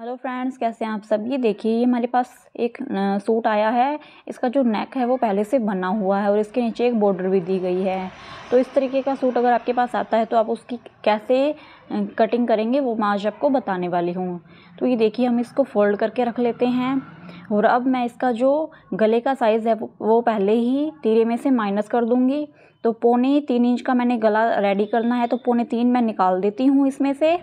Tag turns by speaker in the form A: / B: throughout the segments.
A: hello friends कैसे हैं आप सब ये देखिए ये हमारे पास एक सूट आया है इसका जो नेक है वो पहले से बना हुआ है और इसके नीचे एक बॉर्डर भी दी गई है तो इस तरीके का सूट अगर आपके पास आता है तो आप उसकी कैसे कटिंग करेंगे वो मैं आज आपको बताने वाली हूँ तो ये देखिए हम इसको फोल्ड करके रख लेते हैं और अब मैं इसका जो गले का साइज़ है वो पहले ही तीरे में से माइनस कर दूँगी तो पौने तीन इंच का मैंने गला रेडी करना है तो पौने तीन मैं निकाल देती हूँ इसमें से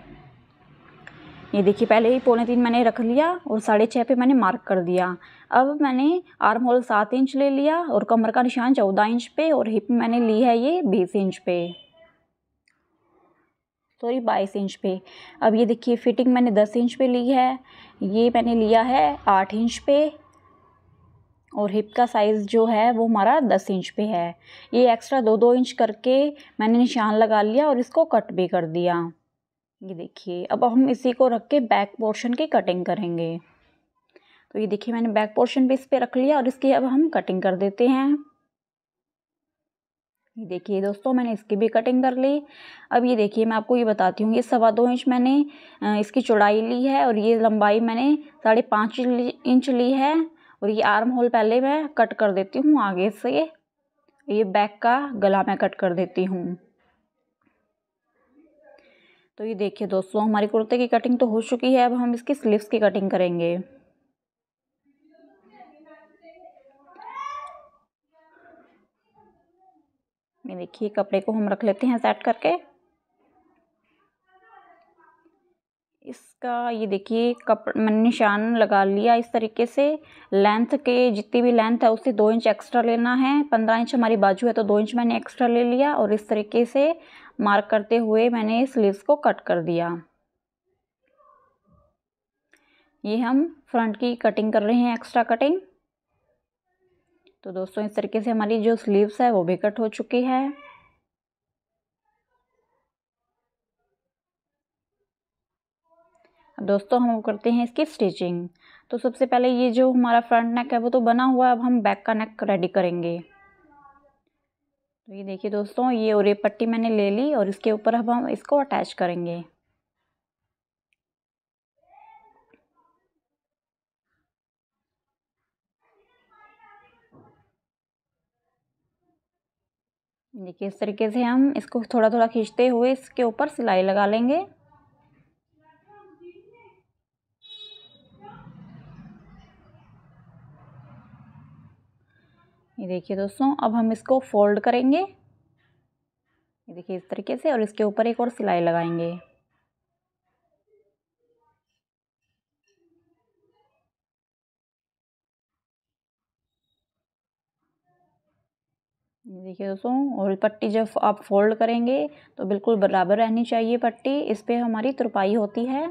A: ये देखिए पहले ही पौने तीन मैंने रख लिया और साढ़े छः पे मैंने मार्क कर दिया अब मैंने आर्म होल सात इंच ले लिया और कमर का निशान चौदह इंच पे और हिप मैंने ली है ये बीस इंच पे सॉरी बाईस इंच पे अब ये देखिए फिटिंग मैंने दस इंच पे ली है ये मैंने लिया है आठ इंच पे और हिप का साइज़ जो है वो हमारा दस इंच पे है ये एक्स्ट्रा दो दो इंच करके मैंने निशान लगा लिया और इसको कट भी कर दिया ये देखिए अब हम इसी को रख के बैक पोर्शन की कटिंग करेंगे तो ये देखिए मैंने बैक पोर्शन भी इस पर रख लिया और इसकी अब हम कटिंग कर देते हैं ये देखिए दोस्तों मैंने इसकी भी कटिंग कर ली अब ये देखिए मैं आपको ये बताती हूँ ये सवा दो इंच मैंने इसकी चौड़ाई ली है और ये लंबाई मैंने साढ़े पाँच इंच ली है और ये आर्म होल पहले मैं कट कर देती हूँ आगे से ये बैक का गला मैं कट कर देती हूँ तो ये देखिए दोस्तों हमारी कुर्ते की कटिंग तो हो चुकी है अब हम इसकी स्लीव्स की कटिंग करेंगे ये देखिए कपड़े को हम रख लेते हैं सेट करके इसका ये देखिए मैंने निशान लगा लिया इस तरीके से लेंथ के जितनी भी लेंथ है उससे दो इंच एक्स्ट्रा लेना है पंद्रह इंच हमारी बाजू है तो दो इंच मैंने एक्स्ट्रा ले लिया और इस तरीके से मार्क करते हुए मैंने स्लीव्स को कट कर दिया ये हम फ्रंट की कटिंग कर रहे हैं एक्स्ट्रा कटिंग तो दोस्तों इस तरीके से हमारी जो स्लीव्स है वो भी कट हो चुकी है दोस्तों हम करते हैं इसकी स्टिचिंग तो सबसे पहले ये जो हमारा फ्रंट नेक है वो तो बना हुआ है अब हम बैक का नेक रेडी करेंगे तो ये देखिए दोस्तों ये और पट्टी मैंने ले ली और इसके ऊपर अब हम इसको अटैच करेंगे देखिए इस तरीके से हम इसको थोड़ा थोड़ा खींचते हुए इसके ऊपर सिलाई लगा लेंगे ये देखिए दोस्तों अब हम इसको फोल्ड करेंगे ये देखिए इस तरीके से और इसके ऊपर एक और सिलाई लगाएंगे देखिए दोस्तों और पट्टी जब आप फोल्ड करेंगे तो बिल्कुल बराबर रहनी चाहिए पट्टी इस पर हमारी तुरपाई होती है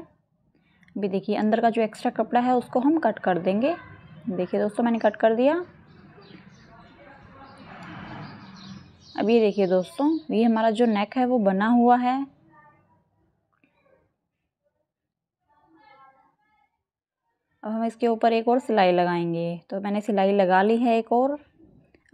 A: अभी देखिए अंदर का जो एक्स्ट्रा कपड़ा है उसको हम कट कर देंगे देखिए दोस्तों मैंने कट कर दिया अब ये देखिए दोस्तों ये हमारा जो नेक है वो बना हुआ है अब हम इसके ऊपर एक और सिलाई लगाएंगे तो मैंने सिलाई लगा ली है एक और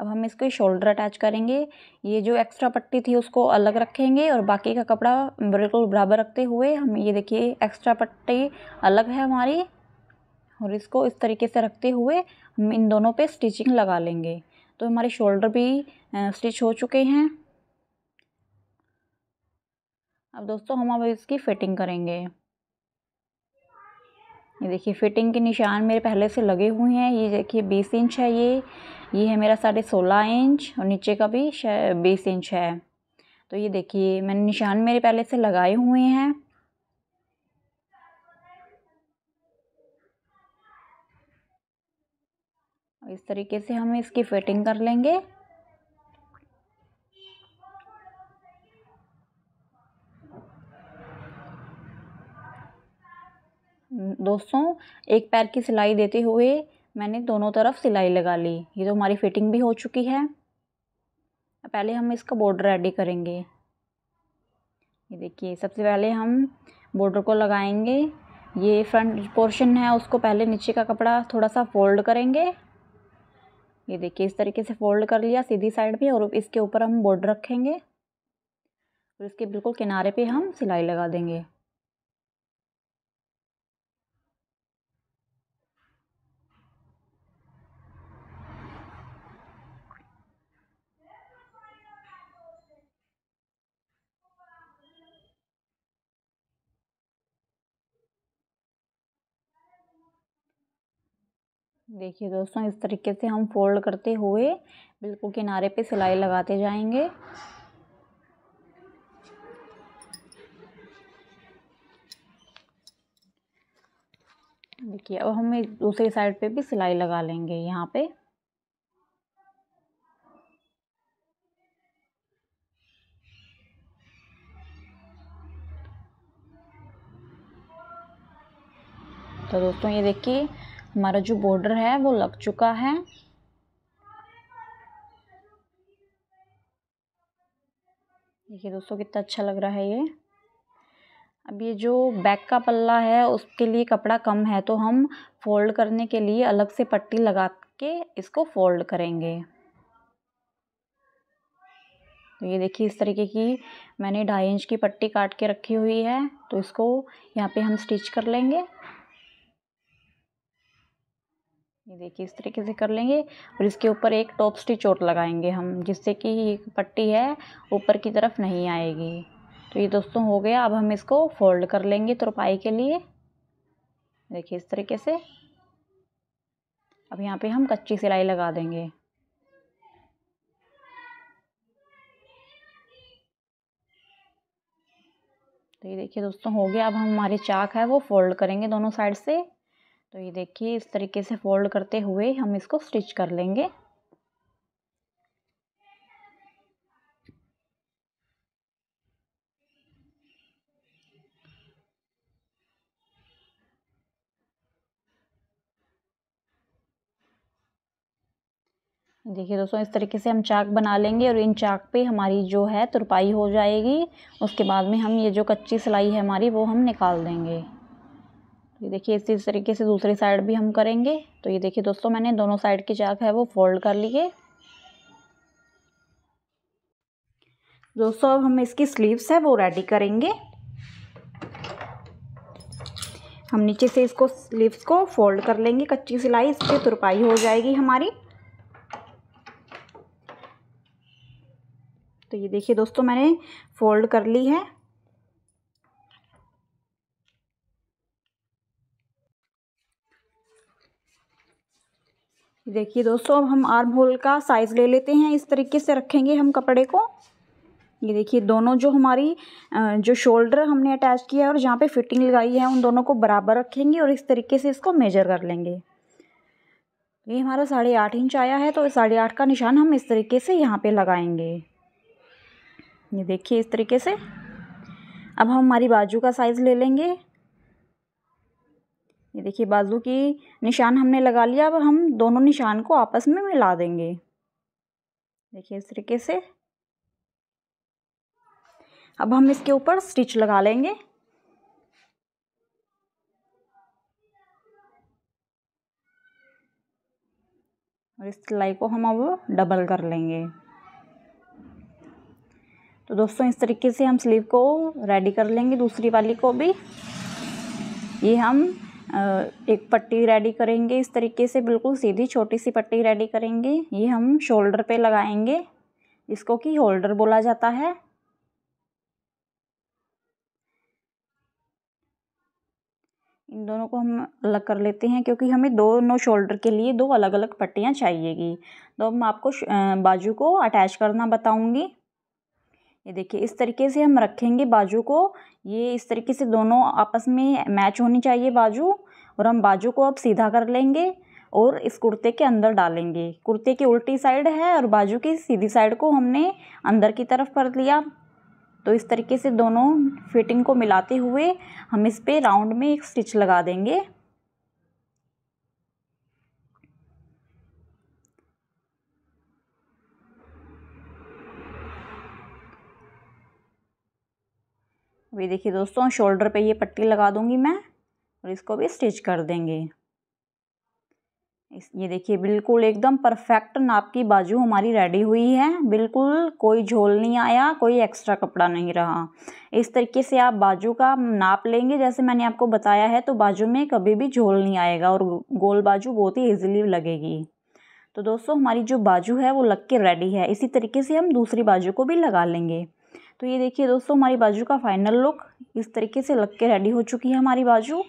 A: अब हम इसके शोल्डर अटैच करेंगे ये जो एक्स्ट्रा पट्टी थी उसको अलग रखेंगे और बाकी का कपड़ा बिल्कुल बराबर रखते हुए हम ये देखिए एक्स्ट्रा पट्टी अलग है हमारी और इसको इस तरीके से रखते हुए हम इन दोनों पे स्टिचिंग लगा लेंगे तो हमारे शोल्डर भी स्टिच हो चुके हैं अब दोस्तों हम अब इसकी फिटिंग करेंगे ये देखिए फिटिंग के निशान मेरे पहले से लगे हुए हैं ये देखिए बीस इंच है ये ये है मेरा साढ़े सोलह इंच और नीचे का भी बीस इंच है तो ये देखिए मैंने निशान मेरे पहले से लगाए हुए हैं इस तरीके से हम इसकी फिटिंग कर लेंगे दोस्तों एक पैर की सिलाई देते हुए मैंने दोनों तरफ सिलाई लगा ली ये तो हमारी फिटिंग भी हो चुकी है पहले हम इसका बॉर्डर रेडी करेंगे ये देखिए सबसे पहले हम बॉर्डर को लगाएंगे ये फ्रंट पोर्शन है उसको पहले नीचे का कपड़ा थोड़ा सा फोल्ड करेंगे ये देखिए इस तरीके से फोल्ड कर लिया सीधी साइड पे और इसके ऊपर हम बोर्ड रखेंगे और इसके बिल्कुल किनारे पे हम सिलाई लगा देंगे देखिए दोस्तों इस तरीके से हम फोल्ड करते हुए बिल्कुल किनारे पे सिलाई लगाते जाएंगे देखिए अब हम दूसरी साइड पे भी सिलाई लगा लेंगे यहाँ पे तो दोस्तों ये देखिए हमारा जो बॉर्डर है वो लग चुका है देखिए दोस्तों कितना अच्छा लग रहा है ये अब ये जो बैक का पल्ला है उसके लिए कपड़ा कम है तो हम फोल्ड करने के लिए अलग से पट्टी लगा के इसको फोल्ड करेंगे तो ये देखिए इस तरीके की मैंने ढाई इंच की पट्टी काट के रखी हुई है तो इसको यहाँ पे हम स्टिच कर लेंगे ये देखिए इस तरीके से कर लेंगे और इसके ऊपर एक टॉप स्टिच और लगाएंगे हम जिससे कि ये पट्टी है ऊपर की तरफ नहीं आएगी तो ये दोस्तों हो गया अब हम इसको फोल्ड कर लेंगे तुरपाई के लिए देखिए इस तरीके से अब यहाँ पे हम कच्ची सिलाई लगा देंगे तो ये देखिए दोस्तों हो गया अब हम हमारी चाक है वो फोल्ड करेंगे दोनों साइड से तो ये देखिए इस तरीके से फोल्ड करते हुए हम इसको स्टिच कर लेंगे देखिए दोस्तों इस तरीके से हम चाक बना लेंगे और इन चाक पे हमारी जो है तुरपाई हो जाएगी उसके बाद में हम ये जो कच्ची सिलाई है हमारी वो हम निकाल देंगे ये देखिए इसी तरीके से दूसरी साइड भी हम करेंगे तो ये देखिए दोस्तों मैंने दोनों साइड की चाक है वो फोल्ड कर ली है दोस्तों अब हम इसकी स्लीव्स है वो रेडी करेंगे हम नीचे से इसको स्लीव्स को फोल्ड कर लेंगे कच्ची सिलाई इससे तुरपाई हो जाएगी हमारी तो ये देखिए दोस्तों मैंने फोल्ड कर ली है देखिए दोस्तों अब हम आर्म होल का साइज़ ले लेते हैं इस तरीके से रखेंगे हम कपड़े को ये देखिए दोनों जो हमारी जो शोल्डर हमने अटैच किया है और जहाँ पे फिटिंग लगाई है उन दोनों को बराबर रखेंगे और इस तरीके से इसको मेजर कर लेंगे ये हमारा साढ़े आठ इंच आया है तो साढ़े आठ का निशान हम इस तरीके से यहाँ पे लगाएंगे ये देखिए इस तरीके से अब हम हमारी बाजू का साइज़ ले लेंगे ये देखिए बाजू की निशान हमने लगा लिया अब हम दोनों निशान को आपस में मिला देंगे देखिए इस तरीके से अब हम इसके ऊपर स्टिच लगा लेंगे और इस सिलाई को हम अब डबल कर लेंगे तो दोस्तों इस तरीके से हम स्लीव को रेडी कर लेंगे दूसरी वाली को भी ये हम एक पट्टी रेडी करेंगे इस तरीके से बिल्कुल सीधी छोटी सी पट्टी रेडी करेंगे ये हम शोल्डर पे लगाएंगे इसको कि होल्डर बोला जाता है इन दोनों को हम अलग कर लेते हैं क्योंकि हमें दोनों शोल्डर के लिए दो अलग अलग पट्टियाँ चाहिएगी तो मैं आपको बाजू को अटैच करना बताऊंगी ये देखिए इस तरीके से हम रखेंगे बाजू को ये इस तरीके से दोनों आपस में मैच होनी चाहिए बाजू और हम बाजू को अब सीधा कर लेंगे और इस कुर्ते के अंदर डालेंगे कुर्ते की उल्टी साइड है और बाजू की सीधी साइड को हमने अंदर की तरफ कर लिया तो इस तरीके से दोनों फिटिंग को मिलाते हुए हम इस पर राउंड में एक स्टिच लगा देंगे अभी देखिए दोस्तों शोल्डर पे ये पट्टी लगा दूंगी मैं और इसको भी स्टिच कर देंगे इस ये देखिए बिल्कुल एकदम परफेक्ट नाप की बाजू हमारी रेडी हुई है बिल्कुल कोई झोल नहीं आया कोई एक्स्ट्रा कपड़ा नहीं रहा इस तरीके से आप बाजू का नाप लेंगे जैसे मैंने आपको बताया है तो बाजू में कभी भी झोल नहीं आएगा और गोल बाजू बहुत ही ईजिली लगेगी तो दोस्तों हमारी जो बाजू है वो लग के रेडी है इसी तरीके से हम दूसरी बाजू को भी लगा लेंगे तो ये देखिए दोस्तों हमारी बाजू का फाइनल लुक इस तरीके से लग के रेडी हो चुकी है हमारी बाजू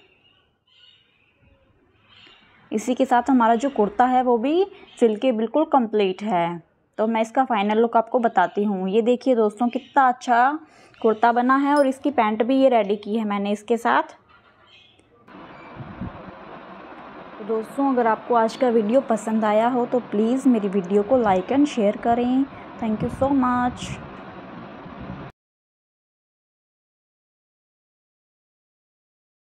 A: इसी के साथ हमारा जो कुर्ता है वो भी सिल के बिल्कुल कंप्लीट है तो मैं इसका फाइनल लुक आपको बताती हूँ ये देखिए दोस्तों कितना अच्छा कुर्ता बना है और इसकी पैंट भी ये रेडी की है मैंने इसके साथ तो दोस्तों अगर आपको आज का वीडियो पसंद आया हो तो प्लीज़ मेरी वीडियो को लाइक एंड शेयर करें थैंक यू सो मच